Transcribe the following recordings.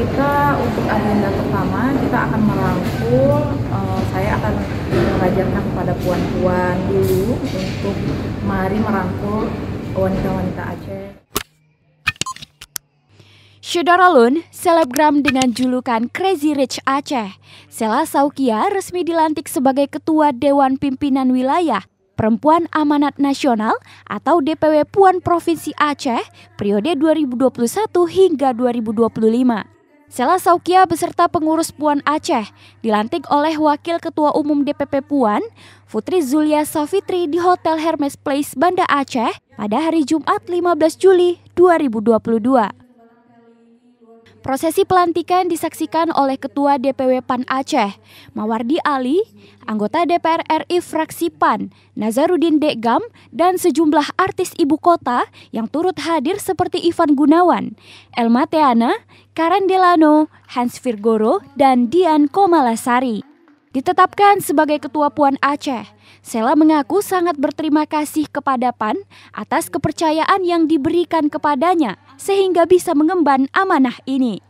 kita untuk agenda pertama kita akan merangkul uh, saya akan mengajarkan kepada puan-puan dulu untuk mari merangkul wanita-wanita Aceh. Lun, selebgram dengan julukan Crazy Rich Aceh, Sela Saukia resmi dilantik sebagai Ketua Dewan Pimpinan Wilayah Perempuan Amanat Nasional atau DPW Puan Provinsi Aceh periode 2021 hingga 2025. Sela Saukia beserta pengurus Puan Aceh dilantik oleh Wakil Ketua Umum DPP Puan, Putri Zulia Safitri di Hotel Hermes Place Banda Aceh pada hari Jumat 15 Juli 2022. Prosesi pelantikan disaksikan oleh Ketua DPW PAN Aceh, Mawardi Ali, anggota DPR RI fraksi PAN, Nazarudin Degam dan sejumlah artis ibu kota yang turut hadir seperti Ivan Gunawan, Elma Teana, Karen Delano, Hans Virgoro, dan Dian Komalasari. Ditetapkan sebagai Ketua Puan Aceh, Sela mengaku sangat berterima kasih kepada PAN atas kepercayaan yang diberikan kepadanya sehingga bisa mengemban amanah ini.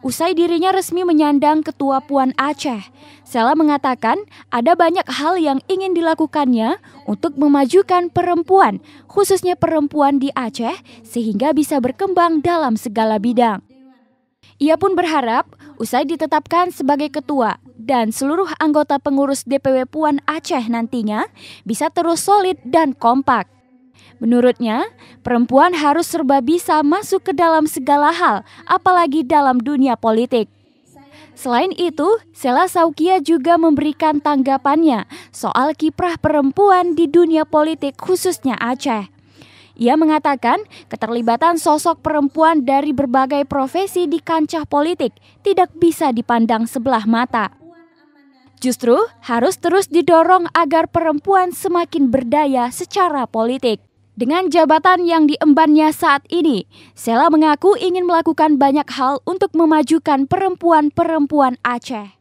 Usai dirinya resmi menyandang Ketua Puan Aceh, Sela mengatakan ada banyak hal yang ingin dilakukannya untuk memajukan perempuan, khususnya perempuan di Aceh, sehingga bisa berkembang dalam segala bidang. Ia pun berharap usai ditetapkan sebagai ketua, dan seluruh anggota pengurus DPW Puan Aceh nantinya bisa terus solid dan kompak. Menurutnya, perempuan harus serba bisa masuk ke dalam segala hal, apalagi dalam dunia politik. Selain itu, Sela Saukia juga memberikan tanggapannya soal kiprah perempuan di dunia politik khususnya Aceh. Ia mengatakan keterlibatan sosok perempuan dari berbagai profesi di kancah politik tidak bisa dipandang sebelah mata. Justru harus terus didorong agar perempuan semakin berdaya secara politik. Dengan jabatan yang diembannya saat ini, Sela mengaku ingin melakukan banyak hal untuk memajukan perempuan-perempuan Aceh.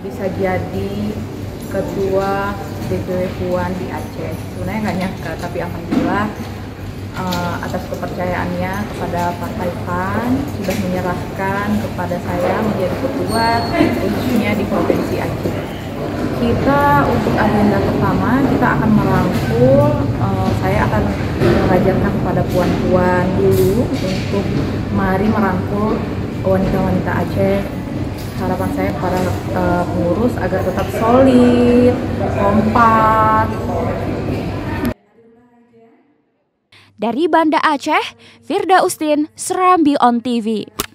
Bisa jadi ketua DPW Puan di Aceh. Sebenarnya nggak nyangka, tapi alhamdulillah atas kepercayaannya kepada Pak Taipan sudah menyerahkan kepada saya menjadi ketua khususnya di Provinsi Aceh. Kita untuk agenda pertama kita akan merangkul, uh, saya akan mengajarkan kepada puan-puan dulu untuk mari merangkul wanita-wanita Aceh harapan saya para uh, eh, pengurus agar tetap solid, kompak, dari Banda Aceh, Firda Ustin, Serambi on TV.